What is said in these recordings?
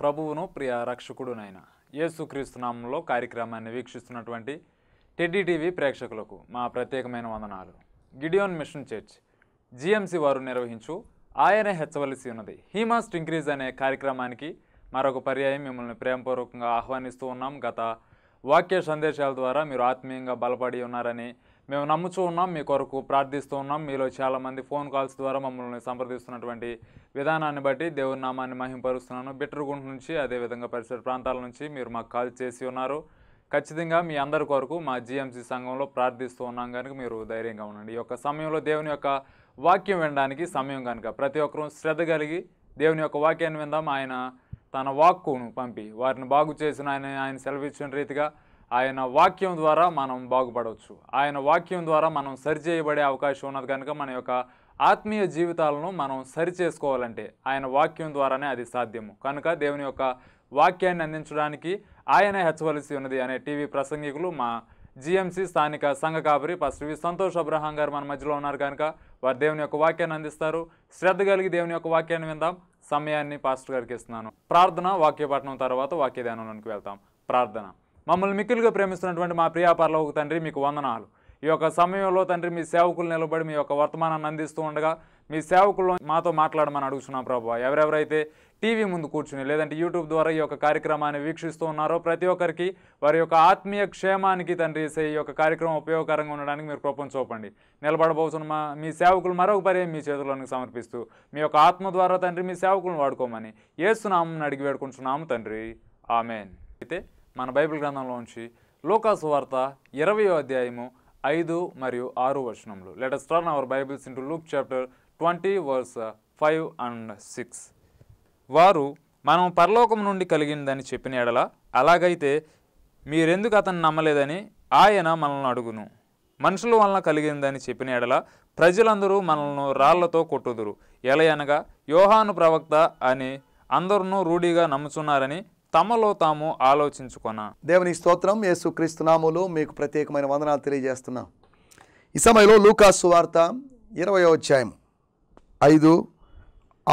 ప్రభువును ప్రియ రక్షకుడునైన క్రీస్తునామంలో కార్యక్రమాన్ని వీక్షిస్తున్నటువంటి టెడ్డీ టీవీ ప్రేక్షకులకు మా ప్రత్యేకమైన వందనాలు గిడియోన్ మిషన్ చర్చ్ జిఎంసి వారు నిర్వహించు ఆయనే హెచ్చవలసి ఉన్నది హీమాస్ట్ ఇంక్రీజ్ అనే కార్యక్రమానికి మరొక పర్యాయం మిమ్మల్ని ప్రేమపూర్వకంగా ఆహ్వానిస్తూ ఉన్నాం గత వాక్య సందేశాల ద్వారా మీరు ఆత్మీయంగా బలపడి ఉన్నారని మేము నమ్ముచూ ఉన్నాం మీ కొరకు ప్రార్థిస్తూ ఉన్నాం మీలో చాలామంది ఫోన్ కాల్స్ ద్వారా మమ్మల్ని సంప్రదిస్తున్నటువంటి విధానాన్ని బట్టి దేవుని నామాన్ని మహింపరుస్తున్నాను బిట్టరుగుంట నుంచి అదేవిధంగా పరిసర ప్రాంతాల నుంచి మీరు మాకు కాల్ చేసి ఉన్నారు ఖచ్చితంగా మీ అందరి కొరకు మా జీఎంసీ సంఘంలో ప్రార్థిస్తూ ఉన్నాం కనుక మీరు ధైర్యంగా ఉండండి ఈ యొక్క సమయంలో దేవుని యొక్క వాక్యం వినడానికి సమయం కనుక ప్రతి ఒక్కరూ శ్రద్ధ కలిగి దేవుని యొక్క వాక్యాన్ని విందాం ఆయన తన వాక్కును పంపి వారిని బాగు చేసిన ఆయన ఆయన సెలవు ఇచ్చిన రీతిగా ఆయన వాక్యం ద్వారా మనం బాగుపడవచ్చు ఆయన వాక్యం ద్వారా మనం సరి చేయబడే అవకాశం ఉన్నది కనుక మన యొక్క ఆత్మీయ జీవితాలను మనం సరి చేసుకోవాలంటే ఆయన వాక్యం ద్వారానే అది సాధ్యము కనుక దేవుని యొక్క వాక్యాన్ని అందించడానికి ఆయనే హెచ్చవలసి ఉన్నది అనే టీవీ ప్రసంగికులు మా జిఎంసి స్థానిక సంఘ కాపరి పశ్రీ సంతోష్ అబ్రహాం గారు మన మధ్యలో ఉన్నారు కనుక వారు దేవుని యొక్క వాక్యాన్ని అందిస్తారు శ్రద్ధ కలిగి దేవుని యొక్క వాక్యాన్ని విందాం సమయాన్ని పాస్టర్ గారికి ఇస్తున్నాను ప్రార్థన వాక్యపట్నం తర్వాత వాక్యధ్యానంలోనికి వెళ్తాం ప్రార్థన మమ్మల్ని మిక్కులుగా ప్రేమిస్తున్నటువంటి మా ప్రియాపరలోకి తండ్రి మీకు వందనాలు ఈ యొక్క సమయంలో తండ్రి మీ సేవకులు నిలబడి మీ యొక్క వర్తమానాన్ని అందిస్తూ ఉండగా మీ సేవకుల్లో మాతో మాట్లాడమని అడుగుతున్నాం ప్రభావ ఎవరెవరైతే టీవీ ముందు కూర్చుని లేదంటే యూట్యూబ్ ద్వారా ఈ యొక్క కార్యక్రమాన్ని వీక్షిస్తూ ఉన్నారో ప్రతి ఒక్కరికి వారి యొక్క ఆత్మీయ క్షేమానికి తండ్రి ఈ యొక్క కార్యక్రమం ఉపయోగకరంగా ఉండడానికి మీరు కృపం చూపండి నిలబడబోతున్న మా మీ సేవకులు మరొక పరే మీ చేతులను సమర్పిస్తూ మీ యొక్క ఆత్మ ద్వారా తండ్రి మీ సేవకులను వాడుకోమని ఏసునామని అడిగి వేడుకుంటున్నాము తండ్రి ఆమెన్ అయితే మన బైబిల్ గ్రంథంలోంచి లోకాసు వార్త ఇరవై అధ్యాయము ఐదు మరియు ఆరు వచనంలో let us turn our Bibles into Luke chapter twenty verse five and six వారు మనం పరలోకం నుండి కలిగిందని చెప్పిన ఎడల అలాగైతే మీరెందుకు అతను నమ్మలేదని ఆయన మనల్ని అడుగును మనుషుల వలన కలిగిందని చెప్పిన ఎడల ప్రజలందరూ మనల్ని రాళ్లతో కొట్టుదురు ఎలయనగా యోహాను ప్రవక్త అని అందరూ రూఢీగా నమ్ముచున్నారని తమలో తాము ఆలోచించుకున్న దేవుని స్తోత్రం యేసు క్రీస్తునాములు మీకు ప్రత్యేకమైన వందనాలు తెలియజేస్తున్నాం ఈ సమయంలో లూకాసు వార్త ఇరవై అధ్యాయం ఐదు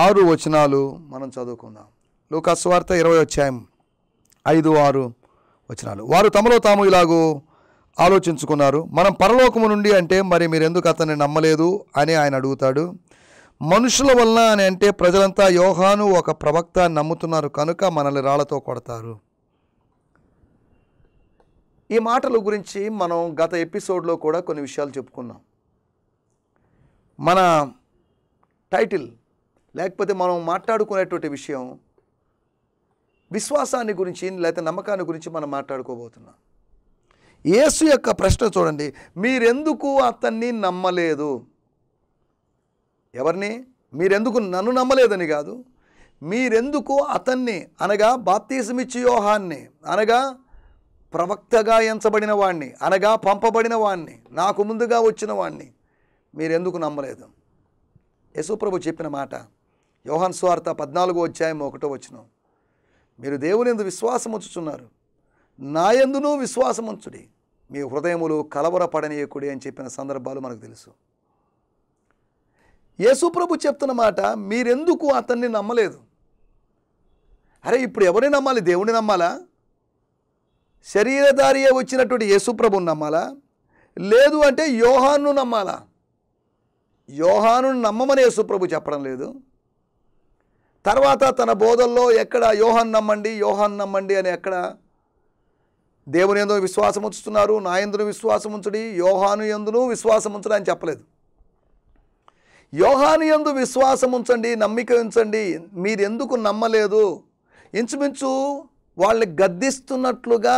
ఆరు వచనాలు మనం చదువుకుందాం లూకాసు వార్త ఇరవై అధ్యాయం ఐదు ఆరు వచనాలు వారు తమలో తాము ఇలాగూ ఆలోచించుకున్నారు మనం పరలోకము నుండి అంటే మరి మీరెందుకు అతన్ని నమ్మలేదు అని ఆయన అడుగుతాడు మనుషుల వలన అని అంటే ప్రజలంతా యోహాను ఒక ప్రవక్త నమ్ముతున్నారు కనుక మనల్ని రాళ్లతో కొడతారు ఈ మాటల గురించి మనం గత ఎపిసోడ్లో కూడా కొన్ని విషయాలు చెప్పుకున్నాం మన టైటిల్ లేకపోతే మనం మాట్లాడుకునేటువంటి విషయం విశ్వాసాన్ని గురించి లేకపోతే నమ్మకాన్ని గురించి మనం మాట్లాడుకోబోతున్నాం యేసు యొక్క ప్రశ్న చూడండి మీరెందుకు అతన్ని నమ్మలేదు ఎవరిని మీరెందుకు నన్ను నమ్మలేదని కాదు మీరెందుకు అతన్ని అనగా బాప్తీసమిచ్చి యోహాన్ని అనగా ప్రవక్తగా ఎంచబడిన వాణ్ణి అనగా పంపబడిన వాణ్ణి నాకు ముందుగా వచ్చిన వాణ్ణి మీరెందుకు నమ్మలేదు యశుప్రభు చెప్పిన మాట యోహన్ స్వార్త పద్నాలుగో అధ్యాయం ఒకటో వచ్చిన మీరు దేవుని ఎందు విశ్వాసం ఉంచుచున్నారు నాయందునూ విశ్వాసం ఉంచుడి మీ హృదయములు కలవరపడనీయకుడి అని చెప్పిన సందర్భాలు మనకు తెలుసు యేసుప్రభు చెప్తున్న మాట మీరెందుకు అతన్ని నమ్మలేదు అరే ఇప్పుడు ఎవరిని నమ్మాలి దేవుని నమ్మాలా శరీరధారియే వచ్చినటువంటి యేసుప్రభుని నమ్మాలా లేదు అంటే యోహాను నమ్మాలా యోహాను నమ్మమని యేసుప్రభు చెప్పడం లేదు తర్వాత తన బోధల్లో ఎక్కడ యోహాన్ నమ్మండి యోహాన్ నమ్మండి అని ఎక్కడ దేవుని ఎందు విశ్వాసం ఉంచుతున్నారు నా ఎందును విశ్వాసం ఉంచడి యోహాను ఎందును విశ్వాసం ఉంచడం అని చెప్పలేదు యోహాని ఎందు విశ్వాసం ఉంచండి నమ్మిక ఉంచండి మీరెందుకు నమ్మలేదు ఇంచుమించు వాళ్ళని గద్దిస్తున్నట్లుగా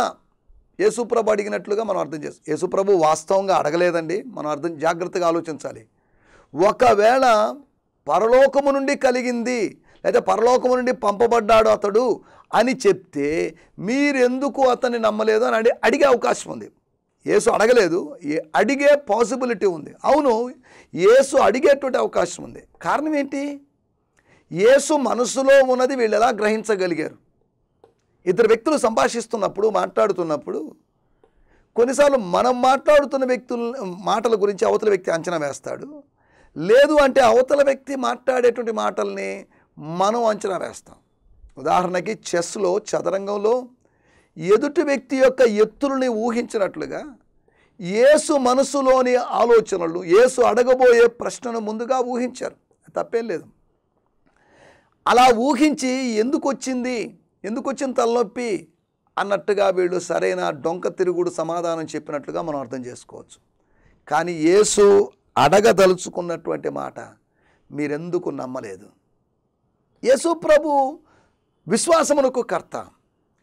యేసుప్రభు అడిగినట్లుగా మనం అర్థం చేస్తాం యేసుప్రభు వాస్తవంగా అడగలేదండి మనం అర్థం జాగ్రత్తగా ఆలోచించాలి ఒకవేళ పరలోకము నుండి కలిగింది లేదా పరలోకము నుండి పంపబడ్డాడు అతడు అని చెప్తే మీరెందుకు అతన్ని నమ్మలేదు అని అడిగే అవకాశం ఉంది యేసు అడగలేదు అడిగే పాసిబిలిటీ ఉంది అవును యేసు అడిగేటువంటి అవకాశం ఉంది కారణం ఏంటి యేసు మనసులో ఉన్నది వీళ్ళు ఎలా గ్రహించగలిగారు ఇద్దరు వ్యక్తులు సంభాషిస్తున్నప్పుడు మాట్లాడుతున్నప్పుడు కొన్నిసార్లు మనం మాట్లాడుతున్న వ్యక్తుల మాటల గురించి అవతల వ్యక్తి అంచనా వేస్తాడు లేదు అంటే అవతల వ్యక్తి మాట్లాడేటువంటి మాటల్ని మనం అంచనా వేస్తాం ఉదాహరణకి చెస్లో చదరంగంలో ఎదుటి వ్యక్తి యొక్క ఎత్తుల్ని ఊహించినట్లుగా ఏసు మనసులోని ఆలోచనలు యేసు అడగబోయే ప్రశ్నను ముందుగా ఊహించారు తప్పేం లేదు అలా ఊహించి ఎందుకు వచ్చింది ఎందుకు వచ్చింది తలనొప్పి అన్నట్టుగా వీళ్ళు సరైన డొంక తిరుగుడు సమాధానం చెప్పినట్లుగా మనం అర్థం చేసుకోవచ్చు కానీ ఏసు అడగదలుచుకున్నటువంటి మాట మీరెందుకు నమ్మలేదు యేసు ప్రభు విశ్వాసమునకు కర్త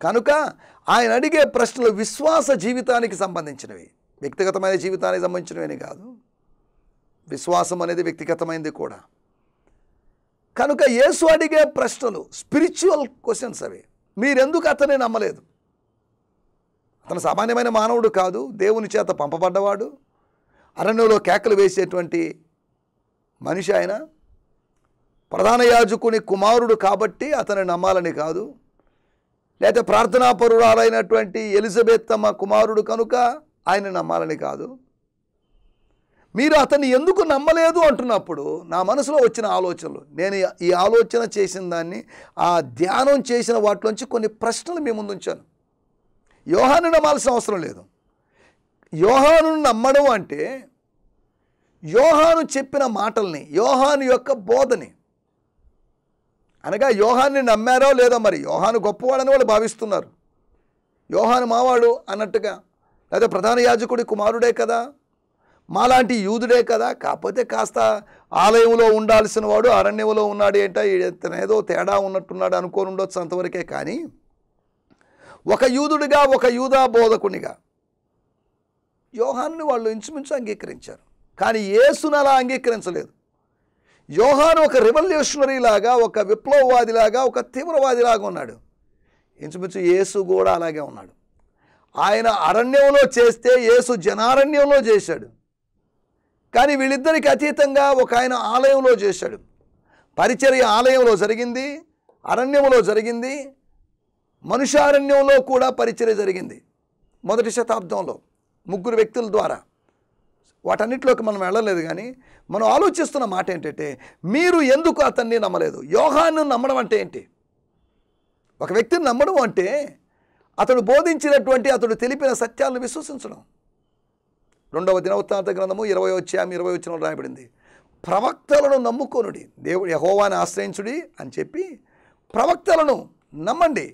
కనుక ఆయన అడిగే ప్రశ్నలు విశ్వాస జీవితానికి సంబంధించినవి వ్యక్తిగతమైన జీవితానికి సంబంధించినవని కాదు విశ్వాసం అనేది వ్యక్తిగతమైనది కూడా కనుక యేసు అడిగే ప్రశ్నలు స్పిరిచువల్ క్వశ్చన్స్ అవి మీరెందుకు అతనే నమ్మలేదు అతను సామాన్యమైన మానవుడు కాదు దేవుని చేత పంపబడ్డవాడు అరణ్యంలో కేకలు వేసేటువంటి మనిషి ఆయన ప్రధాన యాజకుని కుమారుడు కాబట్టి అతను నమ్మాలని కాదు లేకపోతే పరురాలైనటువంటి ఎలిజబెత్ తమ కుమారుడు కనుక ఆయన నమ్మాలని కాదు మీరు అతన్ని ఎందుకు నమ్మలేదు అంటున్నప్పుడు నా మనసులో వచ్చిన ఆలోచనలు నేను ఈ ఆలోచన చేసిన దాన్ని ఆ ధ్యానం చేసిన వాటిలోంచి కొన్ని ప్రశ్నలు మీ ముందు ఉంచాను యోహాను నమ్మాల్సిన అవసరం లేదు యోహాను నమ్మడం అంటే యోహాను చెప్పిన మాటల్ని యోహాను యొక్క బోధని అనగా యోహాన్ని నమ్మారో లేదో మరి యోహాను గొప్పవాడని వాళ్ళు భావిస్తున్నారు యోహాను మావాడు అన్నట్టుగా లేదా ప్రధాన యాజకుడి కుమారుడే కదా మాలాంటి యూదుడే కదా కాకపోతే కాస్త ఆలయంలో ఉండాల్సిన వాడు అరణ్యంలో ఉన్నాడు ఏంట తేడా ఉన్నట్టున్నాడు అనుకోని ఉండొచ్చు అంతవరకే కానీ ఒక యూదుడిగా ఒక యూదా బోధకునిగా యోహాన్ని వాళ్ళు ఇంచుమించు అంగీకరించారు కానీ ఏసునలా అలా అంగీకరించలేదు యోహాను ఒక రెవల్యూషనరీ లాగా ఒక విప్లవవాదిలాగా ఒక తీవ్రవాది లాగా ఉన్నాడు ఇంచుమించు యేసు కూడా అలాగే ఉన్నాడు ఆయన అరణ్యంలో చేస్తే యేసు జనారణ్యంలో చేశాడు కానీ వీళ్ళిద్దరికి అతీతంగా ఒక ఆయన ఆలయంలో చేశాడు పరిచర్య ఆలయంలో జరిగింది అరణ్యంలో జరిగింది మనుషారణ్యంలో కూడా పరిచర్య జరిగింది మొదటి శతాబ్దంలో ముగ్గురు వ్యక్తుల ద్వారా వాటన్నిటిలోకి మనం వెళ్ళలేదు కానీ మనం ఆలోచిస్తున్న మాట ఏంటంటే మీరు ఎందుకు అతన్ని నమ్మలేదు యోగాన్ని నమ్మడం అంటే ఏంటి ఒక వ్యక్తిని నమ్మడం అంటే అతడు బోధించినటువంటి అతడు తెలిపిన సత్యాలను విశ్వసించడం రెండవ దినవృత్తాంత గ్రంథము ఇరవై వచ్చాము ఇరవై వచ్చిన రాయబడింది ప్రవక్తలను నమ్ముకోనుడి దేవుడు యహోవాని ఆశ్రయించుడి అని చెప్పి ప్రవక్తలను నమ్మండి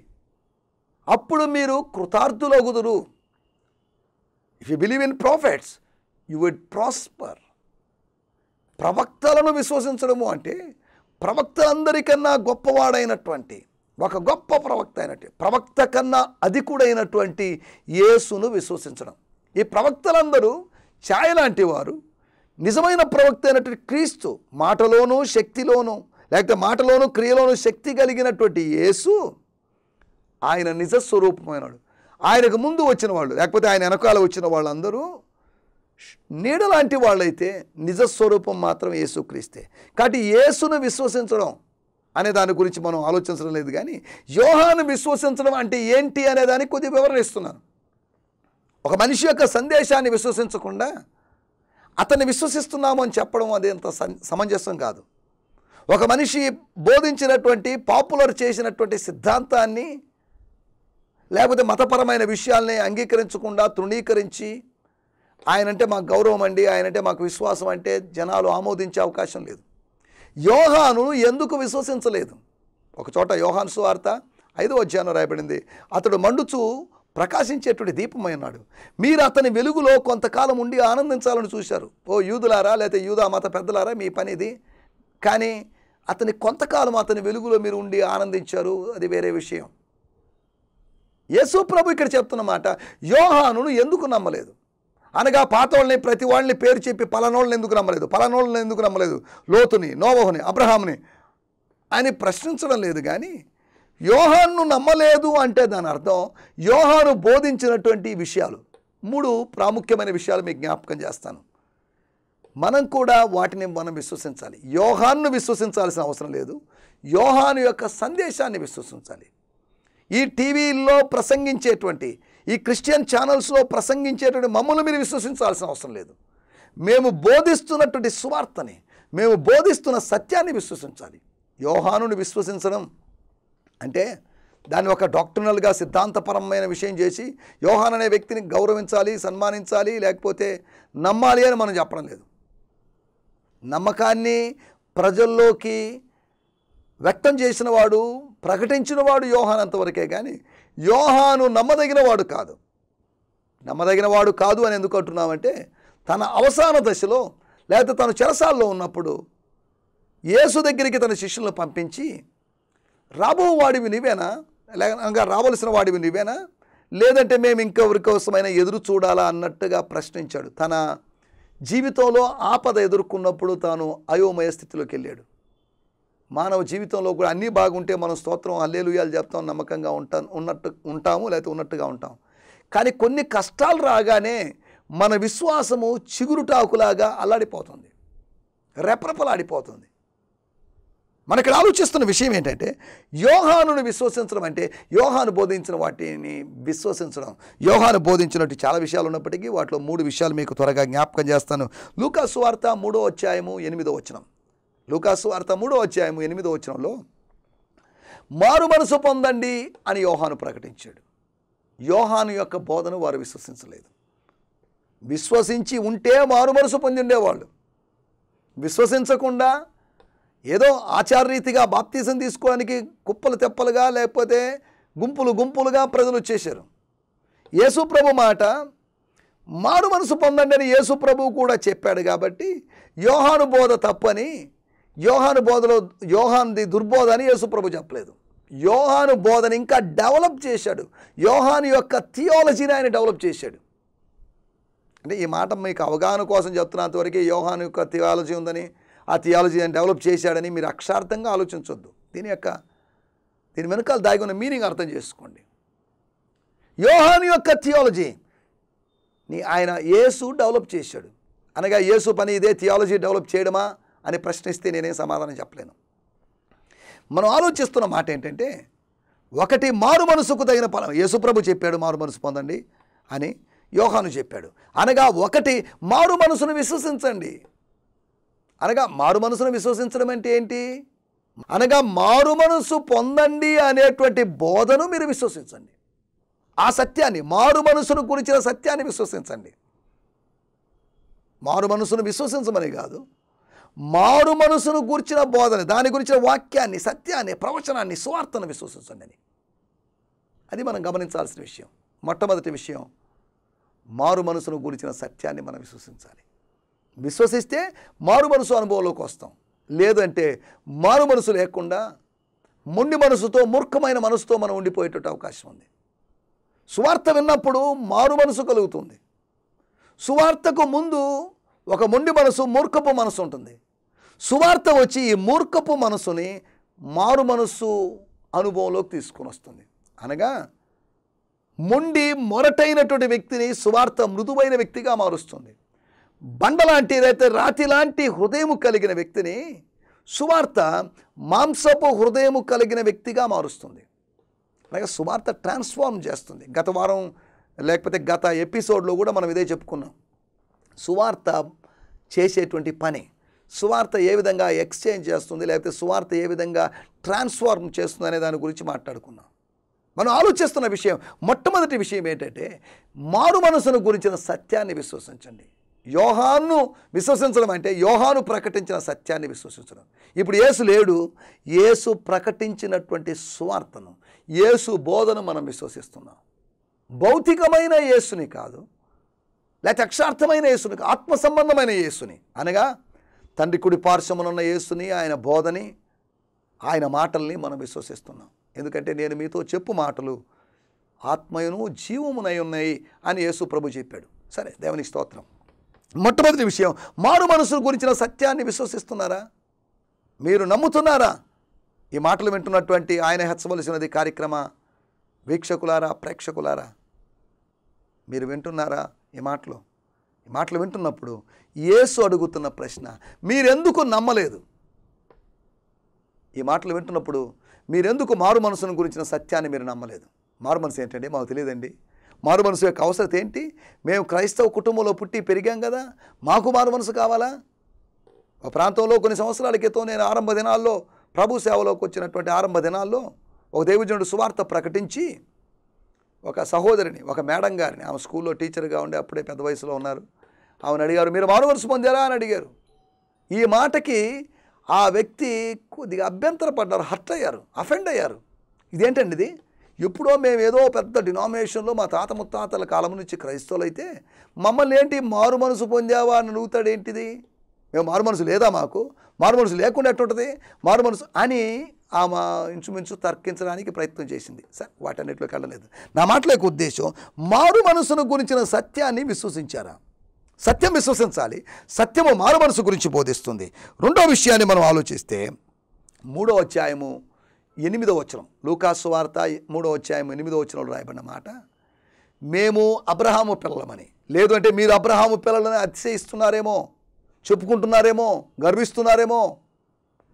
అప్పుడు మీరు కృతార్థులగుదురు if you believe in prophets you would prosper ప్రవక్తలను విశ్వసించడము అంటే ప్రవక్తలందరికన్నా గొప్పవాడైనటువంటి ఒక గొప్ప ప్రవక్త అయినటువంటి ప్రవక్త కన్నా అధికుడైనటువంటి యేసును విశ్వసించడం ఈ ప్రవక్తలందరూ ఛాయ లాంటి వారు నిజమైన ప్రవక్త అయినటువంటి క్రీస్తు మాటలోనూ శక్తిలోనూ లేకపోతే మాటలోనూ క్రియలోనూ శక్తి కలిగినటువంటి యేసు ఆయన నిజస్వరూపమైనడు ఆయనకు ముందు వచ్చిన వాళ్ళు లేకపోతే ఆయన వెనకాల వచ్చిన వాళ్ళందరూ నీడ లాంటి వాళ్ళైతే నిజస్వరూపం మాత్రం యేసుక్రీస్తే కాబట్టి యేసును విశ్వసించడం అనే దాని గురించి మనం ఆలోచించడం లేదు కానీ యోహాను విశ్వసించడం అంటే ఏంటి అనే దానికి కొద్దిగా వివరణ ఇస్తున్నాను ఒక మనిషి యొక్క సందేశాన్ని విశ్వసించకుండా అతన్ని విశ్వసిస్తున్నాము అని చెప్పడం అది అంత సమంజసం కాదు ఒక మనిషి బోధించినటువంటి పాపులర్ చేసినటువంటి సిద్ధాంతాన్ని లేకపోతే మతపరమైన విషయాల్ని అంగీకరించకుండా తృణీకరించి ఆయనంటే మాకు గౌరవం అండి ఆయనంటే మాకు విశ్వాసం అంటే జనాలు ఆమోదించే అవకాశం లేదు యోహాను ఎందుకు విశ్వసించలేదు ఒకచోట యోహాను సువార్త ఐదో అధ్యాయంలో రాయబడింది అతడు మండుచు ప్రకాశించేటువంటి దీపమై ఉన్నాడు మీరు అతని వెలుగులో కొంతకాలం ఉండి ఆనందించాలని చూశారు ఓ యూదులారా లేకపోతే యూదా మత పెద్దలారా మీ పనిది కానీ అతని కొంతకాలం అతని వెలుగులో మీరు ఉండి ఆనందించారు అది వేరే విషయం యేసు ప్రభు ఇక్కడ చెప్తున్నమాట యోహాను ఎందుకు నమ్మలేదు అనగా పాత వాళ్ళని ప్రతి వాళ్ళని పేరు చెప్పి పలానోళ్ళని ఎందుకు నమ్మలేదు పలానోళ్ళని ఎందుకు నమ్మలేదు లోతుని నోవహుని అబ్రహాంని అని ప్రశ్నించడం లేదు కానీ యోహాన్ను నమ్మలేదు అంటే దాని అర్థం యోహాను బోధించినటువంటి విషయాలు మూడు ప్రాముఖ్యమైన విషయాలు మీకు జ్ఞాపకం చేస్తాను మనం కూడా వాటిని మనం విశ్వసించాలి యోహాన్ను విశ్వసించాల్సిన అవసరం లేదు యోహాను యొక్క సందేశాన్ని విశ్వసించాలి ఈ టీవీల్లో ప్రసంగించేటువంటి ఈ క్రిస్టియన్ ఛానల్స్లో ప్రసంగించేటువంటి మమ్మల్ని మీరు విశ్వసించాల్సిన అవసరం లేదు మేము బోధిస్తున్నటువంటి సువార్తని మేము బోధిస్తున్న సత్యాన్ని విశ్వసించాలి యోహానుని విశ్వసించడం అంటే దాన్ని ఒక డాక్టర్నల్గా సిద్ధాంతపరమైన విషయం చేసి యోహాన్ అనే వ్యక్తిని గౌరవించాలి సన్మానించాలి లేకపోతే నమ్మాలి అని మనం చెప్పడం లేదు నమ్మకాన్ని ప్రజల్లోకి వ్యక్తం చేసినవాడు ప్రకటించినవాడు యోహాన్ అంతవరకే కానీ యోహాను నమ్మదగిన వాడు కాదు నమ్మదగిన వాడు కాదు అని ఎందుకు అంటున్నామంటే తన అవసాన దశలో లేకపోతే తను చెరసాల్లో ఉన్నప్పుడు యేసు దగ్గరికి తన శిష్యులను పంపించి రాబో వాడివి నీవేనా లేక రావలసిన వాడివి నీవేనా లేదంటే మేము ఇంకెవరి కోసమైన ఎదురు చూడాలా అన్నట్టుగా ప్రశ్నించాడు తన జీవితంలో ఆపద ఎదుర్కొన్నప్పుడు తాను అయోమయ స్థితిలోకి వెళ్ళాడు మానవ జీవితంలో కూడా అన్నీ బాగుంటే మనం స్తోత్రం అల్లేలుయాలు చెప్తాం నమ్మకంగా ఉంటాం ఉన్నట్టు ఉంటాము లేకపోతే ఉన్నట్టుగా ఉంటాం కానీ కొన్ని కష్టాలు రాగానే మన విశ్వాసము చిగురుటాకులాగా అల్లాడిపోతుంది రెపరెపలాడిపోతుంది మనకి ఇక్కడ ఆలోచిస్తున్న విషయం ఏంటంటే యోహానును విశ్వసించడం అంటే యోహాను బోధించిన వాటిని విశ్వసించడం యోహాను బోధించినట్టు చాలా విషయాలు ఉన్నప్పటికీ వాటిలో మూడు విషయాలు మీకు త్వరగా జ్ఞాపకం చేస్తాను లూకా సువార్త మూడో అధ్యాయము ఎనిమిదో వచ్చినాం లూకాసు వార్త మూడో అధ్యాయము ఎనిమిదో వచ్చినంలో మారు మనసు పొందండి అని యోహాను ప్రకటించాడు యోహాను యొక్క బోధను వారు విశ్వసించలేదు విశ్వసించి ఉంటే మారు మనసు పొంది ఉండేవాళ్ళు విశ్వసించకుండా ఏదో ఆచారరీతిగా బాప్తీసం తీసుకోవడానికి కుప్పలు తెప్పలుగా లేకపోతే గుంపులు గుంపులుగా ప్రజలు వచ్చేశారు యేసుప్రభు మాట మారు మనసు పొందండి అని యేసుప్రభు కూడా చెప్పాడు కాబట్టి యోహాను బోధ తప్పని యోహాను బోధలో యోహాన్ది దుర్బోధ అని యేసుప్రభు చెప్పలేదు యోహాను బోధన ఇంకా డెవలప్ చేశాడు యోహాను యొక్క థియాలజీని ఆయన డెవలప్ చేశాడు అంటే ఈ మాట మీకు అవగాహన కోసం చెప్తున్నంతవరకు యోహాను యొక్క థియాలజీ ఉందని ఆ థియాలజీ ఆయన డెవలప్ చేశాడని మీరు అక్షార్థంగా ఆలోచించవద్దు దీని యొక్క దీని వెనుకాల దాగి ఉన్న మీనింగ్ అర్థం చేసుకోండి యోహాను యొక్క థియాలజీ నీ ఆయన యేసు డెవలప్ చేశాడు అనగా యేసు పని ఇదే థియాలజీ డెవలప్ చేయడమా అని ప్రశ్నిస్తే నేనేం సమాధానం చెప్పలేను మనం ఆలోచిస్తున్న మాట ఏంటంటే ఒకటి మారు మనసుకు తగిన ఫలం యేసుప్రభు చెప్పాడు మారు మనసు పొందండి అని యోహాను చెప్పాడు అనగా ఒకటి మారు మనసును విశ్వసించండి అనగా మారు మనసును విశ్వసించడం అంటే ఏంటి అనగా మారు మనసు పొందండి అనేటువంటి బోధను మీరు విశ్వసించండి ఆ సత్యాన్ని మారు మనసును గురించిన సత్యాన్ని విశ్వసించండి మారు మనసును విశ్వసించమని కాదు మారు మనసును గూర్చిన బోధన దాని గురించిన వాక్యాన్ని సత్యాన్ని ప్రవచనాన్ని స్వార్థను విశ్వసించండి అది మనం గమనించాల్సిన విషయం మొట్టమొదటి విషయం మారు మనసును గురించిన సత్యాన్ని మనం విశ్వసించాలి విశ్వసిస్తే మారు మనసు అనుభవంలోకి వస్తాం లేదంటే మారు మనసు లేకుండా మొండి మనసుతో మూర్ఖమైన మనసుతో మనం ఉండిపోయేటట్టు అవకాశం ఉంది సువార్త విన్నప్పుడు మారు మనసు కలుగుతుంది సువార్తకు ముందు ఒక మొండి మనసు మూర్ఖపు మనసు ఉంటుంది సువార్త వచ్చి ఈ మూర్ఖపు మనసుని మారు మనస్సు అనుభవంలోకి తీసుకుని వస్తుంది అనగా మొండి మొరటైనటువంటి వ్యక్తిని సువార్త మృదువైన వ్యక్తిగా మారుస్తుంది బండలాంటి లేకపోతే రాతి లాంటి హృదయము కలిగిన వ్యక్తిని సువార్త మాంసపు హృదయము కలిగిన వ్యక్తిగా మారుస్తుంది అలాగే సువార్త ట్రాన్స్ఫార్మ్ చేస్తుంది గత వారం లేకపోతే గత ఎపిసోడ్లో కూడా మనం ఇదే చెప్పుకున్నాం సువార్త చేసేటువంటి పని సువార్త ఏ విధంగా ఎక్స్చేంజ్ చేస్తుంది లేకపోతే సువార్త ఏ విధంగా ట్రాన్స్ఫార్మ్ చేస్తుంది అనే దాని గురించి మాట్లాడుకున్నాం మనం ఆలోచిస్తున్న విషయం మొట్టమొదటి విషయం ఏంటంటే మారు మనసును గురించిన సత్యాన్ని విశ్వసించండి యోహాను విశ్వసించడం అంటే యోహాను ప్రకటించిన సత్యాన్ని విశ్వసించడం ఇప్పుడు యేసు లేడు యేసు ప్రకటించినటువంటి స్వార్థను యేసు బోధను మనం విశ్వసిస్తున్నాం భౌతికమైన యేసుని కాదు లేకపోతే అక్షార్థమైన యేసుని ఆత్మ సంబంధమైన యేసుని అనగా తండ్రి కుడి పార్శ్వమునున్న యేసుని ఆయన బోధని ఆయన మాటల్ని మనం విశ్వసిస్తున్నాం ఎందుకంటే నేను మీతో చెప్పు మాటలు ఆత్మయును జీవమునై ఉన్నాయి అని యేసు ప్రభు చెప్పాడు సరే దేవుని స్తోత్రం మొట్టమొదటి విషయం మారు మనసు గురించిన సత్యాన్ని విశ్వసిస్తున్నారా మీరు నమ్ముతున్నారా ఈ మాటలు వింటున్నటువంటి ఆయన హెచ్చవలసినది కార్యక్రమ వీక్షకులారా ప్రేక్షకులారా మీరు వింటున్నారా ఈ మాటలు మాటలు వింటున్నప్పుడు ఏసు అడుగుతున్న ప్రశ్న మీరెందుకు నమ్మలేదు ఈ మాటలు వింటున్నప్పుడు మీరెందుకు మారు మనసును గురించిన సత్యాన్ని మీరు నమ్మలేదు మారు మనసు ఏంటండి మాకు తెలియదండి మారు మనసు యొక్క అవసరం ఏంటి మేము క్రైస్తవ కుటుంబంలో పుట్టి పెరిగాం కదా మాకు మారు మనసు కావాలా ఒక ప్రాంతంలో కొన్ని సంవత్సరాల క్రితం నేను ఆరంభ దినాల్లో ప్రభు సేవలోకి వచ్చినటువంటి ఆరంభ దినాల్లో ఒక దేవజనుడు సువార్త ప్రకటించి ఒక సహోదరిని ఒక మేడం గారిని ఆమె స్కూల్లో టీచర్గా ఉండే అప్పుడే పెద్ద వయసులో ఉన్నారు ఆమెను అడిగారు మీరు మానవర్స్ పొందారా అని అడిగారు ఈ మాటకి ఆ వ్యక్తి కొద్దిగా అభ్యంతర పడ్డారు హర్ట్ అయ్యారు అఫెండ్ అయ్యారు ఇదేంటండి ఇది ఎప్పుడో మేము ఏదో పెద్ద డినామినేషన్లో మా తాత ముత్తాతల కాలం నుంచి అయితే మమ్మల్ని ఏంటి మారు మనసు పొందావా అని అడుగుతాడేంటిది మేము మారు మనసు లేదా మాకు మారు మనసు లేకుండా ఎట్టుంటుంది మారు మనసు అని ఆమె ఇంచుమించు తర్కించడానికి ప్రయత్నం చేసింది సార్ వాటన్నిటిలోకి వెళ్ళలేదు నా మాటలకు ఉద్దేశం మారు మనసును గురించిన సత్యాన్ని విశ్వసించారా సత్యం విశ్వసించాలి సత్యము మారు మనసు గురించి బోధిస్తుంది రెండో విషయాన్ని మనం ఆలోచిస్తే మూడో అధ్యాయము ఎనిమిదో వచనం లూకాసు వార్త మూడో అధ్యాయం ఎనిమిదో వచనంలో రాయబడిన మాట మేము అబ్రహాము పిల్లలమని లేదు అంటే మీరు అబ్రహాము పిల్లలని అతిశయిస్తున్నారేమో చెప్పుకుంటున్నారేమో గర్విస్తున్నారేమో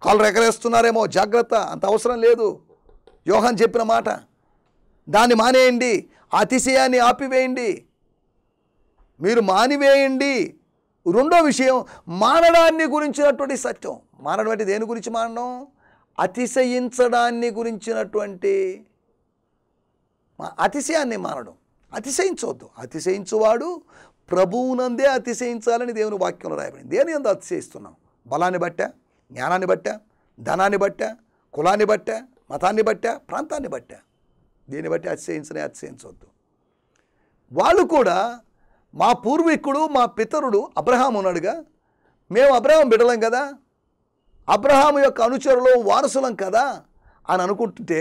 కాళ్ళు ఎగరేస్తున్నారేమో జాగ్రత్త అంత అవసరం లేదు యోహన్ చెప్పిన మాట దాన్ని మానేయండి అతిశయాన్ని ఆపివేయండి మీరు మానివేయండి రెండో విషయం మానడాన్ని గురించినటువంటి సత్యం మానడం అంటే దేని గురించి మానడం అతిశయించడాన్ని గురించినటువంటి అతిశయాన్ని మానడం అతిశయించవద్దు అతిశయించువాడు ప్రభువునందే అతిశయించాలని దేవుని వాక్యంలో రాయబడింది దేని ఎందు అతిశయిస్తున్నాం బలాన్ని బట్టా జ్ఞానాన్ని బట్టా ధనాన్ని బట్ట కులాన్ని బట్ట మతాన్ని బట్ట ప్రాంతాన్ని బట్ట దీన్ని బట్టి అతిశయించని అతిశయించవద్దు వాళ్ళు కూడా మా పూర్వీకుడు మా పితరుడు అబ్రహాం ఉన్నాడుగా మేము అబ్రహాం బిడలం కదా అబ్రహాం యొక్క అనుచరులు వారసులం కదా అని అనుకుంటుంటే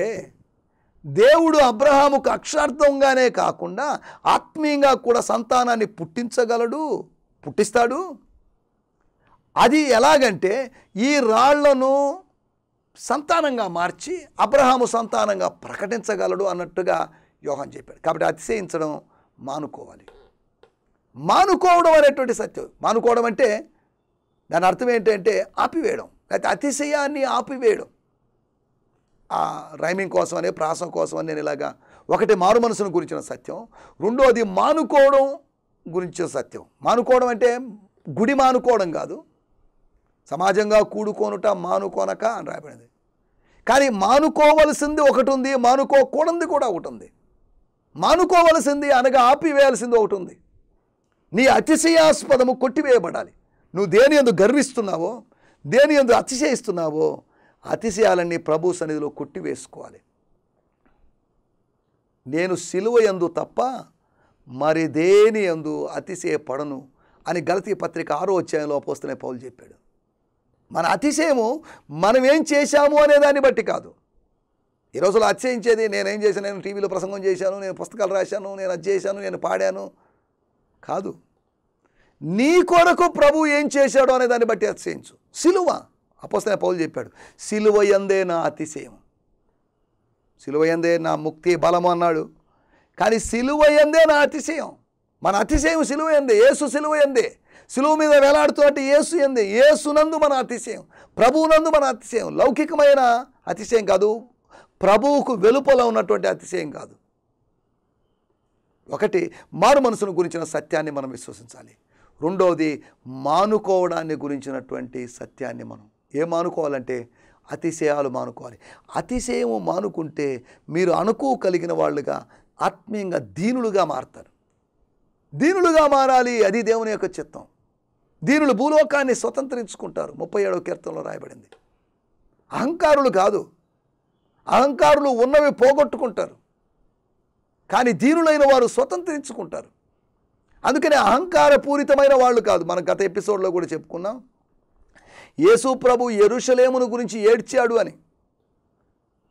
దేవుడు అబ్రహాముకు అక్షార్థంగానే కాకుండా ఆత్మీయంగా కూడా సంతానాన్ని పుట్టించగలడు పుట్టిస్తాడు అది ఎలాగంటే ఈ రాళ్లను సంతానంగా మార్చి అబ్రహాము సంతానంగా ప్రకటించగలడు అన్నట్టుగా యోహన్ చెప్పాడు కాబట్టి అతిశయించడం మానుకోవాలి మానుకోవడం అనేటువంటి సత్యం మానుకోవడం అంటే దాని అర్థం ఏంటంటే ఆపివేయడం లేకపోతే అతిశయాన్ని ఆపివేయడం ఆ రైమింగ్ కోసం అనే ప్రాసం కోసం అని నేను ఇలాగా ఒకటి మారు మనసును గురించిన సత్యం రెండోది మానుకోవడం గురించిన సత్యం మానుకోవడం అంటే గుడి మానుకోవడం కాదు సమాజంగా కూడుకోనుట మానుకోనక అని రాబడింది కానీ మానుకోవలసింది ఒకటి ఉంది మానుకోకూడంది కూడా ఒకటి ఉంది మానుకోవలసింది అనగా ఆపివేయాల్సింది ఒకటి ఉంది నీ అతిశయాస్పదము కొట్టివేయబడాలి నువ్వు దేని ఎందు గర్విస్తున్నావో దేని ఎందు అతిశయిస్తున్నావో అతిశయాలన్నీ ప్రభు సన్నిధిలో కొట్టివేసుకోవాలి నేను సిలువ ఎందు తప్ప మరి దేని ఎందు అతిశయపడను అని గలతీ పత్రిక ఆరో అధ్యాయంలో పోస్తూనే పౌలు చెప్పాడు మన అతిశయము మనం ఏం చేశాము అనే దాన్ని బట్టి కాదు ఈ రోజులో అతిశయించేది నేనేం చేశాను నేను టీవీలో ప్రసంగం చేశాను నేను పుస్తకాలు రాశాను నేను అది చేశాను నేను పాడాను కాదు నీ కొరకు ప్రభు ఏం చేశాడు అనే దాన్ని బట్టి అతిశయించు సిలువ అపోస్తనే పౌలు చెప్పాడు సిలువ ఎందే నా అతిశయం సిలువ ఎందే నా ముక్తి బలము అన్నాడు కానీ సిలువ ఎందే నా అతిశయం మన అతిశయం సిలువ ఎందే ఏసు సిలువ ఎందే సులువు మీద వేలాడుతూ ఏసు ఎంది ఏసునందు మన అతిశయం ప్రభువునందు మన అతిశయం లౌకికమైన అతిశయం కాదు ప్రభువుకు వెలుపల ఉన్నటువంటి అతిశయం కాదు ఒకటి మారు మనసును గురించిన సత్యాన్ని మనం విశ్వసించాలి రెండవది మానుకోవడాన్ని గురించినటువంటి సత్యాన్ని మనం ఏం మానుకోవాలంటే అతిశయాలు మానుకోవాలి అతిశయము మానుకుంటే మీరు అనుకోగలిగిన వాళ్ళుగా ఆత్మీయంగా దీనులుగా మారుతారు దీనులుగా మారాలి అది దేవుని యొక్క చిత్తం దీనులు భూలోకాన్ని స్వతంత్రించుకుంటారు ముప్పై ఏడవ కీర్తనలో రాయబడింది అహంకారులు కాదు అహంకారులు ఉన్నవి పోగొట్టుకుంటారు కానీ దీనులైన వారు స్వతంత్రించుకుంటారు అందుకనే అహంకార పూరితమైన వాళ్ళు కాదు మనం గత ఎపిసోడ్లో కూడా చెప్పుకున్నాం యేసు ప్రభు ఎరుషలేమును గురించి ఏడ్చాడు అని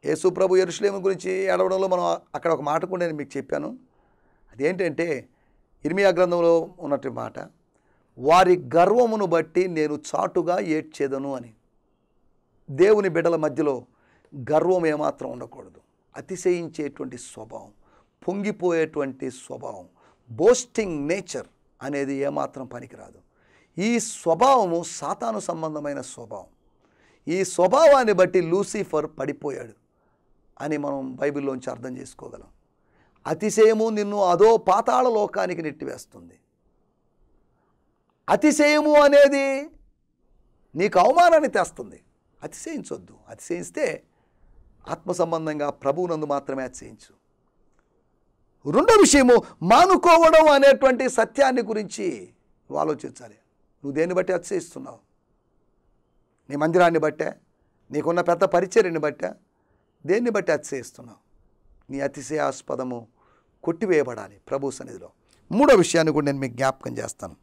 యేసు ప్రభు ఎరుషలేము గురించి ఏడవడంలో మనం అక్కడ ఒక మాట కూడా నేను మీకు చెప్పాను అదేంటంటే ఇర్మియా గ్రంథంలో ఉన్నట్టు మాట వారి గర్వమును బట్టి నేను చాటుగా ఏడ్చేదను అని దేవుని బిడ్డల మధ్యలో గర్వం ఏమాత్రం ఉండకూడదు అతిశయించేటువంటి స్వభావం పొంగిపోయేటువంటి స్వభావం బోస్టింగ్ నేచర్ అనేది ఏమాత్రం పనికిరాదు ఈ స్వభావము సాతాను సంబంధమైన స్వభావం ఈ స్వభావాన్ని బట్టి లూసిఫర్ పడిపోయాడు అని మనం బైబిల్లోంచి అర్థం చేసుకోగలం అతిశయము నిన్ను అదో పాతాళ లోకానికి నెట్టివేస్తుంది అతిశయము అనేది నీకు అవమానాన్ని తెస్తుంది అతిశయించొద్దు అతిశయిస్తే ఆత్మ సంబంధంగా ప్రభువునందు మాత్రమే అతిశయించు రెండో విషయము మానుకోవడం అనేటువంటి సత్యాన్ని గురించి నువ్వు ఆలోచించాలి నువ్వు దేన్ని బట్టి అతిశయిస్తున్నావు నీ మందిరాన్ని బట్టే నీకున్న పెద్ద పరిచర్యని బట్టే దేన్ని బట్టి అతిశయిస్తున్నావు నీ అతిశయాస్పదము కొట్టివేయబడాలి ప్రభు సన్నిధిలో మూడో విషయాన్ని కూడా నేను మీకు జ్ఞాపకం చేస్తాను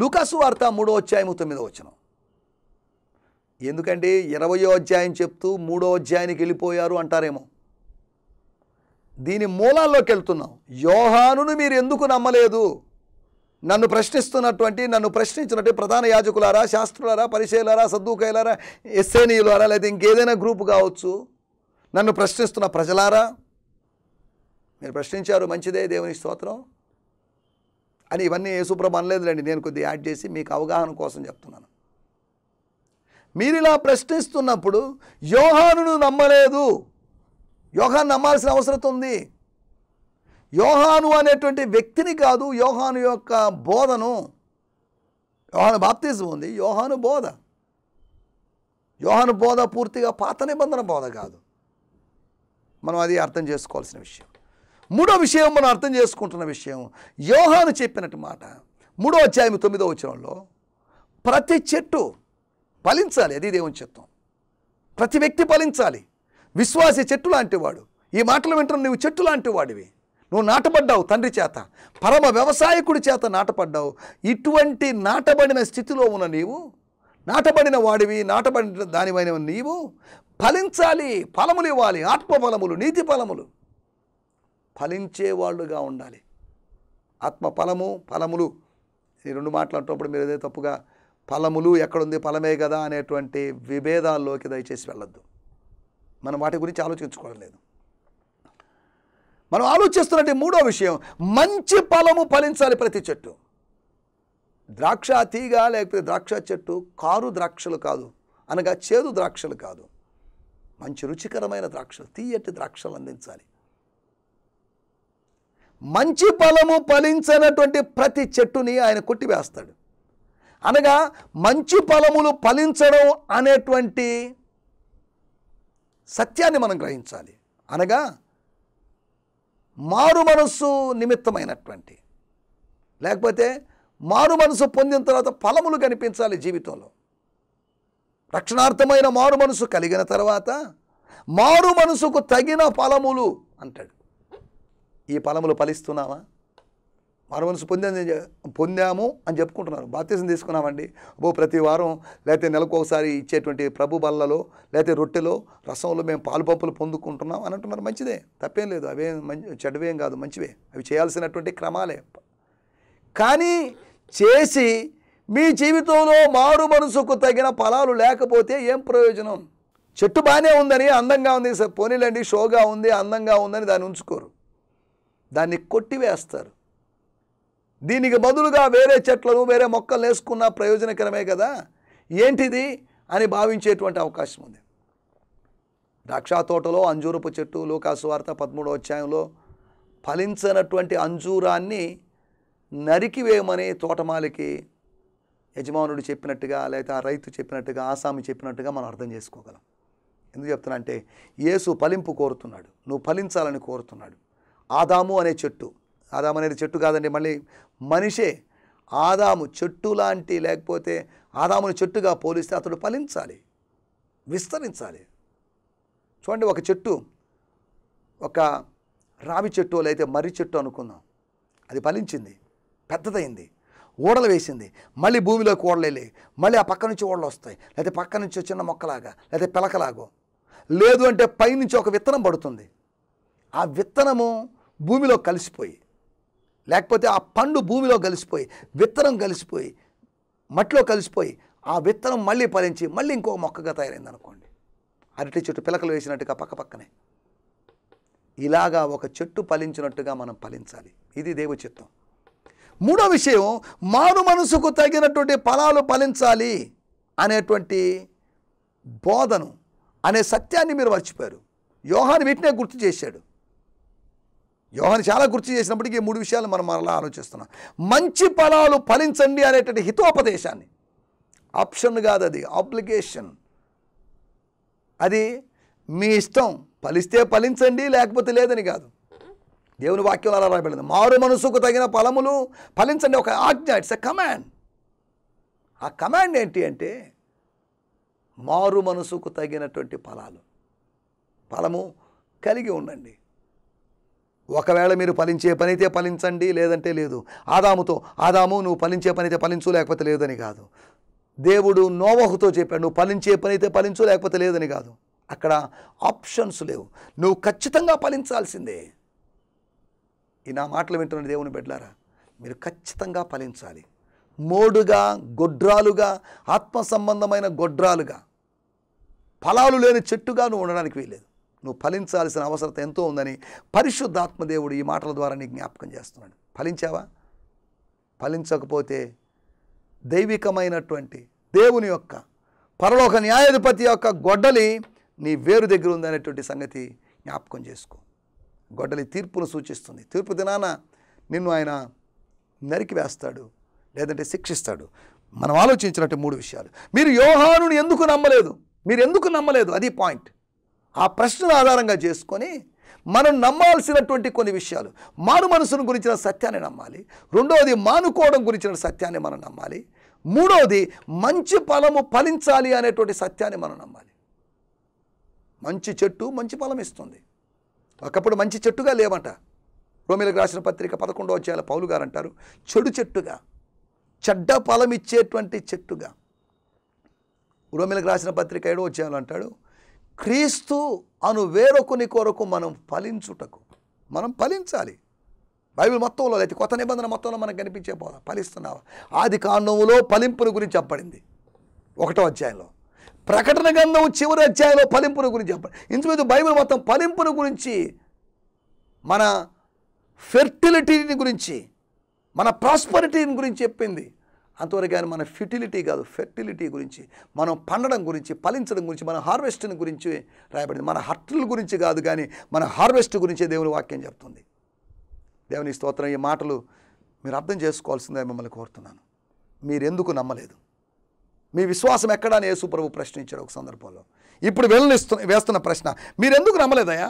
లూకాసు వార్త మూడో అధ్యాయం తొమ్మిదో వచ్చిన ఎందుకండి ఇరవయో అధ్యాయం చెప్తూ మూడో అధ్యాయానికి వెళ్ళిపోయారు అంటారేమో దీని మూలాల్లోకి వెళ్తున్నాం యోహానును మీరు ఎందుకు నమ్మలేదు నన్ను ప్రశ్నిస్తున్నటువంటి నన్ను ప్రశ్నించినట్టు ప్రధాన యాజకులారా శాస్త్రులారా పరిశీలారా సద్దుకైలారా ఎస్సేనీయులారా లేదా ఇంకేదైనా గ్రూప్ కావచ్చు నన్ను ప్రశ్నిస్తున్న ప్రజలారా మీరు ప్రశ్నించారు మంచిదే దేవుని స్తోత్రం అని ఇవన్నీ యేసుప్రభ అనలేదులేండి నేను కొద్దిగా యాడ్ చేసి మీకు అవగాహన కోసం చెప్తున్నాను మీరు ఇలా ప్రశ్నిస్తున్నప్పుడు యోహానును నమ్మలేదు యోహాను నమ్మాల్సిన అవసరం ఉంది యోహాను అనేటువంటి వ్యక్తిని కాదు యోహాను యొక్క బోధను యోహాను బాప్తిజం ఉంది యోహాను బోధ యోహాను బోధ పూర్తిగా పాత నిబంధన బోధ కాదు మనం అది అర్థం చేసుకోవాల్సిన విషయం మూడో విషయం మనం అర్థం చేసుకుంటున్న విషయం యోహాను చెప్పినట్టు మాట మూడో అధ్యాయం తొమ్మిదో వచ్చరంలో ప్రతి చెట్టు ఫలించాలి అది దేవుని చెప్తాం ప్రతి వ్యక్తి ఫలించాలి విశ్వాస చెట్టు లాంటివాడు ఈ మాటలు వింటున్న నువ్వు చెట్టు లాంటి వాడివి నువ్వు నాటబడ్డావు తండ్రి చేత పరమ వ్యవసాయకుడి చేత నాటపడ్డావు ఇటువంటి నాటబడిన స్థితిలో ఉన్న నీవు నాటబడిన వాడివి నాటబడిన దానివైన నీవు ఫలించాలి ఫలములు ఇవ్వాలి ఆత్మఫలములు నీతి ఫలములు ఫలించేవాళ్ళుగా ఉండాలి ఆత్మ ఫలము ఫలములు ఈ రెండు మాట్లాడేటప్పుడు మీరు ఏదైతే తప్పుగా ఫలములు ఎక్కడుంది ఫలమే కదా అనేటువంటి విభేదాల్లోకి దయచేసి వెళ్ళొద్దు మనం వాటి గురించి ఆలోచించుకోవడం లేదు మనం ఆలోచిస్తున్నటువంటి మూడో విషయం మంచి ఫలము ఫలించాలి ప్రతి చెట్టు ద్రాక్ష తీగ లేకపోతే ద్రాక్ష చెట్టు కారు ద్రాక్షలు కాదు అనగా చేదు ద్రాక్షలు కాదు మంచి రుచికరమైన ద్రాక్షలు తీయటి ద్రాక్షలు అందించాలి మంచి ఫలము ఫలించనటువంటి ప్రతి చెట్టుని ఆయన కొట్టివేస్తాడు అనగా మంచి ఫలములు ఫలించడం అనేటువంటి సత్యాన్ని మనం గ్రహించాలి అనగా మారు మనస్సు నిమిత్తమైనటువంటి లేకపోతే మారు మనసు పొందిన తర్వాత ఫలములు కనిపించాలి జీవితంలో రక్షణార్థమైన మారు మనసు కలిగిన తర్వాత మారు మనసుకు తగిన ఫలములు అంటాడు ఈ ఫలములు ఫలిస్తున్నామా మరమనసు పొందే పొందాము అని చెప్పుకుంటున్నారు బాప్తీసం తీసుకున్నామండి అబ్బో ప్రతి వారం లేకపోతే నెలకు ఒకసారి ఇచ్చేటువంటి ప్రభు బల్లలో లేకపోతే రొట్టెలో రసంలో మేము పాలు పంపులు పొందుకుంటున్నాం అని అంటున్నారు మంచిదే తప్పేం లేదు అవేం మంచి చెడువేం కాదు మంచివే అవి చేయాల్సినటువంటి క్రమాలే కానీ చేసి మీ జీవితంలో మారు మనసుకు తగిన ఫలాలు లేకపోతే ఏం ప్రయోజనం చెట్టు బాగానే ఉందని అందంగా ఉంది పోనీలండి షోగా ఉంది అందంగా ఉందని దాన్ని ఉంచుకోరు దాన్ని కొట్టివేస్తారు దీనికి బదులుగా వేరే చెట్లను వేరే మొక్కలు వేసుకున్న ప్రయోజనకరమే కదా ఏంటిది అని భావించేటువంటి అవకాశం ఉంది ద్రాక్ష తోటలో అంజూరపు చెట్టు లూకాసు వార్త పదమూడో అధ్యాయంలో ఫలించనటువంటి అంజూరాన్ని నరికివేయమని తోటమాలికి యజమానుడు చెప్పినట్టుగా లేకపోతే ఆ రైతు చెప్పినట్టుగా ఆసామి చెప్పినట్టుగా మనం అర్థం చేసుకోగలం ఎందుకు చెప్తున్నా అంటే ఏసు ఫలింపు కోరుతున్నాడు నువ్వు ఫలించాలని కోరుతున్నాడు ఆదాము అనే చెట్టు ఆదాము అనేది చెట్టు కాదండి మళ్ళీ మనిషే ఆదాము చెట్టు లాంటి లేకపోతే ఆదాముని చెట్టుగా పోలిస్తే అతడు ఫలించాలి విస్తరించాలి చూడండి ఒక చెట్టు ఒక రావి చెట్టు లేకపోతే మర్రి చెట్టు అనుకుందాం అది ఫలించింది పెద్దదైంది ఓడలు వేసింది మళ్ళీ భూమిలోకి ఓడలు వెళ్ళి మళ్ళీ ఆ పక్క నుంచి ఓడలు వస్తాయి లేకపోతే పక్క నుంచి చిన్న మొక్కలాగా లేకపోతే పిలకలాగో లేదు అంటే పైనుంచి ఒక విత్తనం పడుతుంది ఆ విత్తనము భూమిలో కలిసిపోయి లేకపోతే ఆ పండు భూమిలో కలిసిపోయి విత్తనం కలిసిపోయి మట్టిలో కలిసిపోయి ఆ విత్తనం మళ్ళీ ఫలించి మళ్ళీ ఇంకో మొక్కగా తయారైంది అనుకోండి అరటి చెట్టు పిలకలు వేసినట్టుగా పక్క పక్కనే ఇలాగా ఒక చెట్టు ఫలించినట్టుగా మనం ఫలించాలి ఇది దేవు చిత్తం మూడో విషయం మారు మనసుకు తగినటువంటి ఫలాలు ఫలించాలి అనేటువంటి బోధను అనే సత్యాన్ని మీరు మర్చిపోయారు యోహాన్ వీటినే గుర్తు చేశాడు యోహాన్ని చాలా గుర్తు చేసినప్పటికీ మూడు విషయాలు మనం మరలా ఆలోచిస్తున్నాం మంచి ఫలాలు ఫలించండి అనేటువంటి హితోపదేశాన్ని ఆప్షన్ కాదు అది అప్లికేషన్ అది మీ ఇష్టం ఫలిస్తే ఫలించండి లేకపోతే లేదని కాదు దేవుని వాక్యం అలా రాబడింది మారు మనసుకు తగిన ఫలములు ఫలించండి ఒక ఆజ్ఞ ఇట్స్ ఎ కమాండ్ ఆ కమాండ్ ఏంటి అంటే మారు మనసుకు తగినటువంటి ఫలాలు ఫలము కలిగి ఉండండి ఒకవేళ మీరు ఫలించే పనైతే ఫలించండి లేదంటే లేదు ఆదాముతో ఆదాము నువ్వు ఫలించే పనైతే ఫలించు లేకపోతే లేదని కాదు దేవుడు నోవహుతో చెప్పాడు నువ్వు ఫలించే పనైతే ఫలించు లేకపోతే లేదని కాదు అక్కడ ఆప్షన్స్ లేవు నువ్వు ఖచ్చితంగా ఫలించాల్సిందే ఈ నా మాటలు వింటున్న దేవుని బిడ్డారా మీరు ఖచ్చితంగా ఫలించాలి మోడుగా గొడ్రాలుగా ఆత్మ సంబంధమైన గొడ్రాలుగా ఫలాలు లేని చెట్టుగా నువ్వు ఉండడానికి వీలేదు నువ్వు ఫలించాల్సిన అవసరత ఎంతో ఉందని పరిశుద్ధాత్మదేవుడు ఈ మాటల ద్వారా నీ జ్ఞాపకం చేస్తున్నాడు ఫలించావా ఫలించకపోతే దైవికమైనటువంటి దేవుని యొక్క పరలోక న్యాయాధిపతి యొక్క గొడ్డలి నీ వేరు దగ్గర ఉందనేటువంటి సంగతి జ్ఞాపకం చేసుకో గొడ్డలి తీర్పును సూచిస్తుంది తీర్పు దినాన నిన్ను ఆయన నరికివేస్తాడు లేదంటే శిక్షిస్తాడు మనం ఆలోచించినట్టు మూడు విషయాలు మీరు యోహాను ఎందుకు నమ్మలేదు మీరు ఎందుకు నమ్మలేదు అది పాయింట్ ఆ ప్రశ్నను ఆధారంగా చేసుకొని మనం నమ్మాల్సినటువంటి కొన్ని విషయాలు మాను మనసును గురించిన సత్యాన్ని నమ్మాలి రెండవది మానుకోవడం గురించిన సత్యాన్ని మనం నమ్మాలి మూడవది మంచి ఫలము ఫలించాలి అనేటువంటి సత్యాన్ని మనం నమ్మాలి మంచి చెట్టు మంచి ఫలం ఇస్తుంది ఒకప్పుడు మంచి చెట్టుగా లేవంట రోమిలకు రాసిన పత్రిక పదకొండవ చేయాల పౌలు గారు అంటారు చెడు చెట్టుగా చెడ్డ ఫలం ఇచ్చేటువంటి చెట్టుగా రోమిలకు రాసిన పత్రిక ఏడవ చేయాలంటాడు అంటాడు క్రీస్తు అను వేరొకని కొరకు మనం ఫలించుటకు మనం ఫలించాలి బైబిల్ మొత్తంలో అయితే కొత్త నిబంధన మొత్తంలో మనకు కనిపించే పోదా ఫలిస్తున్నావా ఆది కాండములో ఫలింపుని గురించి చెప్పబడింది ఒకటో అధ్యాయంలో ప్రకటన గ్రంథం చివరి అధ్యాయంలో ఫలింపుని గురించి చెప్పండి ఇంచుమించు బైబిల్ మొత్తం ఫలింపుని గురించి మన ఫెర్టిలిటీని గురించి మన ప్రాస్పరిటీని గురించి చెప్పింది అంతవరకు కానీ మన ఫిటిలిటీ కాదు ఫెర్టిలిటీ గురించి మనం పండడం గురించి ఫలించడం గురించి మన హార్వెస్ట్ని గురించి రాయబడింది మన హట్ల గురించి కాదు కానీ మన హార్వెస్ట్ గురించే దేవుని వాక్యం చెప్తుంది దేవుని స్తోత్రం ఈ మాటలు మీరు అర్థం చేసుకోవాల్సిందే మిమ్మల్ని కోరుతున్నాను మీరెందుకు నమ్మలేదు మీ విశ్వాసం ఎక్కడా అని ప్రభు ప్రశ్నించారు ఒక సందర్భంలో ఇప్పుడు వెళ్ళనిస్తు వేస్తున్న ప్రశ్న మీరెందుకు నమ్మలేదయా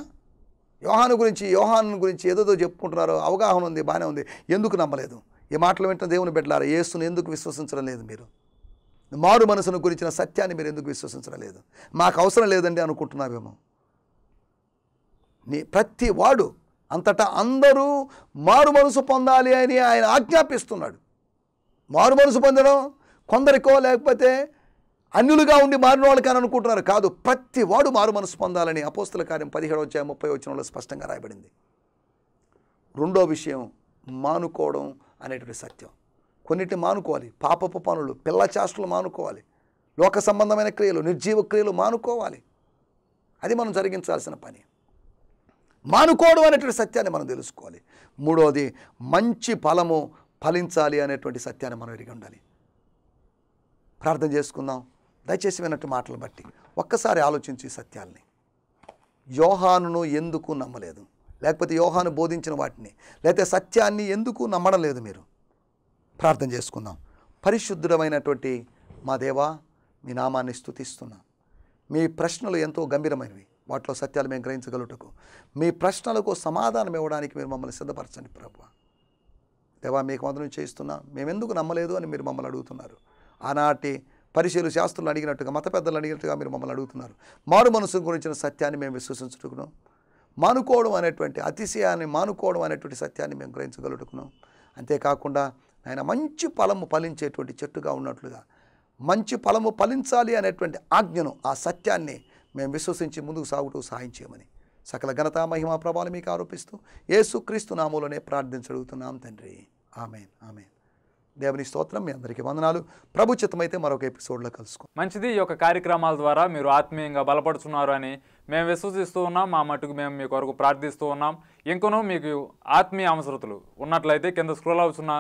యోహాను గురించి యోహాను గురించి ఏదోదో చెప్పుకుంటున్నారో అవగాహన ఉంది బాగానే ఉంది ఎందుకు నమ్మలేదు ఈ మాటలు వెంటనే దేవుని బిడ్డలారా యేసును ఎందుకు విశ్వసించడం లేదు మీరు మారు మనసును గురించిన సత్యాన్ని మీరు ఎందుకు విశ్వసించడం లేదు మాకు అవసరం లేదండి అనుకుంటున్నావేమో నీ ప్రతి వాడు అంతటా అందరూ మారు మనసు పొందాలి అని ఆయన ఆజ్ఞాపిస్తున్నాడు మారు మనసు పొందడం కొందరికో లేకపోతే అన్యులుగా ఉండి మారిన వాళ్ళకి కానీ అనుకుంటున్నారు కాదు ప్రతి వాడు మారు మనసు పొందాలని అపోస్తుల కార్యం పదిహేడు వచ్చాయి ముప్పై వచ్చిన స్పష్టంగా రాయబడింది రెండో విషయం మానుకోవడం అనేటువంటి సత్యం కొన్నిటిని మానుకోవాలి పాపపు పనులు పిల్ల చేష్టలు మానుకోవాలి లోక సంబంధమైన క్రియలు నిర్జీవ క్రియలు మానుకోవాలి అది మనం జరిగించాల్సిన పని మానుకోవడం అనేటువంటి సత్యాన్ని మనం తెలుసుకోవాలి మూడవది మంచి ఫలము ఫలించాలి అనేటువంటి సత్యాన్ని మనం ఎరిగి ఉండాలి ప్రార్థన చేసుకుందాం దయచేసి విన్నట్టు మాటలు బట్టి ఒక్కసారి ఆలోచించి సత్యాల్ని యోహానును ఎందుకు నమ్మలేదు లేకపోతే యోహాను బోధించిన వాటిని లేకపోతే సత్యాన్ని ఎందుకు నమ్మడం లేదు మీరు ప్రార్థన చేసుకుందాం పరిశుద్ధమైనటువంటి మా దేవా మీ నామాన్ని స్థుతిస్తున్నా మీ ప్రశ్నలు ఎంతో గంభీరమైనవి వాటిలో సత్యాలు మేము గ్రహించగలుగుటకు మీ ప్రశ్నలకు సమాధానం ఇవ్వడానికి మీరు మమ్మల్ని సిద్ధపరచండి ప్రభు దేవా మీకు మాత్రం చేయిస్తున్నా మేమెందుకు నమ్మలేదు అని మీరు మమ్మల్ని అడుగుతున్నారు ఆనాటి పరిశీలు శాస్త్రులు అడిగినట్టుగా మత పెద్దలు అడిగినట్టుగా మీరు మమ్మల్ని అడుగుతున్నారు మారు మనసు గురించిన సత్యాన్ని మేము విశ్వసించుకున్నాం మానుకోవడం అనేటువంటి అతిశయాన్ని మానుకోవడం అనేటువంటి సత్యాన్ని మేము గ్రహించగలుగుతున్నాం అంతేకాకుండా ఆయన మంచి ఫలము ఫలించేటువంటి చెట్టుగా ఉన్నట్లుగా మంచి ఫలము ఫలించాలి అనేటువంటి ఆజ్ఞను ఆ సత్యాన్ని మేము విశ్వసించి ముందుకు సాగుటూ సహాయం చేయమని సకల ఘనత మహిమ ప్రభావాలు మీకు ఆరోపిస్తూ ఏసుక్రీస్తు నామంలోనే ప్రార్థించగలుగుతున్నాం తండ్రి ఆమెన్ ఆమెన్ దేవుని స్తోత్రం మీ అందరికీ వందనాలు ప్రభుచితమైతే మరొక ఎపిసోడ్లో కలుసుకో మంచిది ఈ యొక్క కార్యక్రమాల ద్వారా మీరు ఆత్మీయంగా బలపడుతున్నారు అని మేము విశ్వసిస్తూ ఉన్నాం మా మటుకు మేము మీ కొరకు ప్రార్థిస్తూ ఉన్నాం ఇంకనూ మీకు ఆత్మీయ అవసరతలు ఉన్నట్లయితే కింద స్క్రోల్ అవుతున్న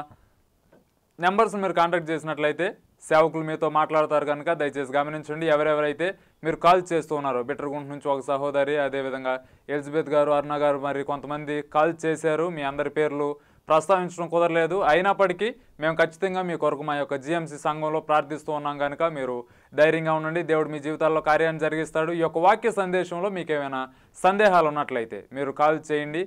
నెంబర్స్ మీరు కాంటాక్ట్ చేసినట్లయితే సేవకులు మీతో మాట్లాడతారు కనుక దయచేసి గమనించండి ఎవరెవరైతే మీరు కాల్ చేస్తూ ఉన్నారో బెటర్గుంట నుంచి ఒక సహోదరి అదేవిధంగా ఎలిజబెత్ గారు అరుణ గారు మరి కొంతమంది కాల్ చేశారు మీ అందరి పేర్లు ప్రస్తావించడం కుదరలేదు అయినప్పటికీ మేము ఖచ్చితంగా మీ కొరకు మా యొక్క జిఎంసీ సంఘంలో ప్రార్థిస్తూ ఉన్నాం కనుక మీరు ధైర్యంగా ఉండండి దేవుడు మీ జీవితాల్లో కార్యాన్ని జరిగిస్తాడు ఈ యొక్క వాక్య సందేశంలో మీకు ఏమైనా సందేహాలు ఉన్నట్లయితే మీరు కాల్ చేయండి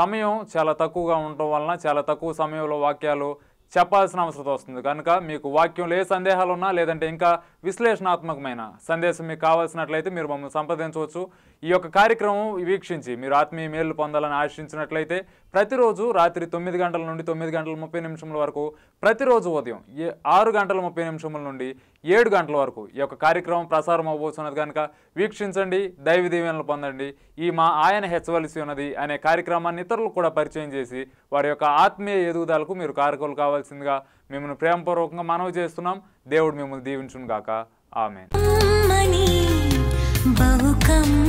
సమయం చాలా తక్కువగా ఉండటం వలన చాలా తక్కువ సమయంలో వాక్యాలు చెప్పాల్సిన అవసరం వస్తుంది కనుక మీకు వాక్యంలో ఏ సందేహాలు ఉన్నా లేదంటే ఇంకా విశ్లేషణాత్మకమైన సందేశం మీకు కావాల్సినట్లయితే మీరు మమ్మల్ని సంప్రదించవచ్చు ఈ యొక్క కార్యక్రమం వీక్షించి మీరు ఆత్మీయ మేలు పొందాలని ఆశించినట్లయితే ప్రతిరోజు రాత్రి తొమ్మిది గంటల నుండి తొమ్మిది గంటల ముప్పై నిమిషముల వరకు ప్రతిరోజు ఉదయం ఏ ఆరు గంటల ముప్పై నిమిషముల నుండి ఏడు గంటల వరకు ఈ యొక్క కార్యక్రమం ప్రసారం అవ్వబోతున్నది కనుక వీక్షించండి దైవ దీవెనలు పొందండి ఈ మా ఆయన హెచ్చవలసి ఉన్నది అనే కార్యక్రమాన్ని ఇతరులకు కూడా పరిచయం చేసి వారి యొక్క ఆత్మీయ ఎదుగుదలకు మీరు కారకులు కావాల్సిందిగా మిమ్మల్ని ప్రేమపూర్వకంగా మనవి చేస్తున్నాం దేవుడు మిమ్మల్ని దీవించును గాక ఆమె బహుకమ్మ